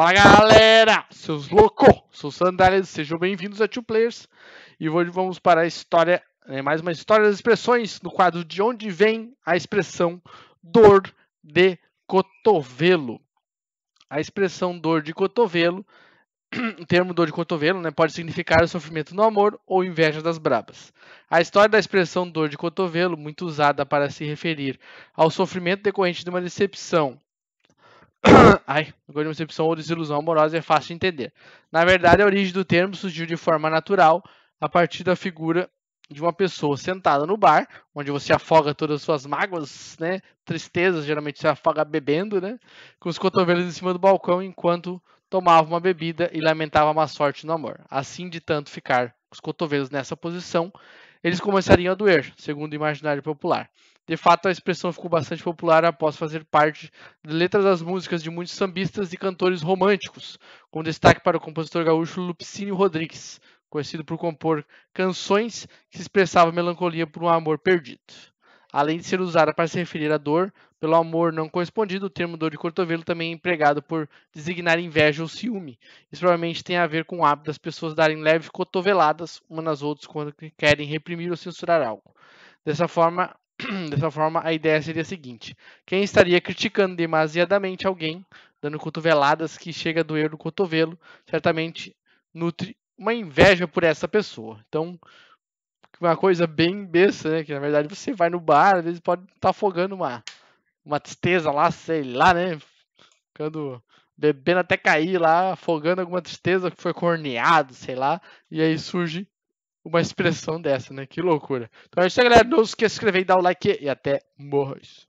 Fala galera, seus loucos, sou Sandálias, sejam bem-vindos a Two Players e hoje vamos para a história, né, mais uma história das expressões, no quadro de onde vem a expressão dor de cotovelo. A expressão dor de cotovelo, o termo dor de cotovelo, né, pode significar o sofrimento no amor ou inveja das brabas. A história da expressão dor de cotovelo, muito usada para se referir ao sofrimento decorrente de uma decepção Ai, agora de decepção ou desilusão amorosa é fácil de entender. Na verdade, a origem do termo surgiu de forma natural a partir da figura de uma pessoa sentada no bar, onde você afoga todas as suas mágoas, né, tristezas, geralmente você afoga bebendo, né, com os cotovelos em cima do balcão enquanto tomava uma bebida e lamentava a má sorte no amor. Assim, de tanto ficar com os cotovelos nessa posição, eles começariam a doer, segundo o imaginário popular. De fato, a expressão ficou bastante popular após fazer parte de letras das músicas de muitos sambistas e cantores românticos, com destaque para o compositor gaúcho Lupicínio Rodrigues, conhecido por compor canções que expressavam melancolia por um amor perdido além de ser usada para se referir à dor pelo amor não correspondido, o termo dor de cotovelo também é empregado por designar inveja ou ciúme. Isso provavelmente tem a ver com o hábito das pessoas darem leves cotoveladas umas nas outras quando querem reprimir ou censurar algo. Dessa forma, dessa forma a ideia seria a seguinte: quem estaria criticando demasiadamente alguém, dando cotoveladas que chega a doer no cotovelo, certamente nutre uma inveja por essa pessoa. Então, é uma coisa bem besta, né? Que na verdade você vai no bar, às vezes pode estar tá afogando uma, uma tristeza lá, sei lá, né? Ficando bebendo até cair lá, afogando alguma tristeza que foi corneado, sei lá. E aí surge uma expressão dessa, né? Que loucura. Então é isso aí, galera. Não se esqueça de se inscrever e dar o like e até morros.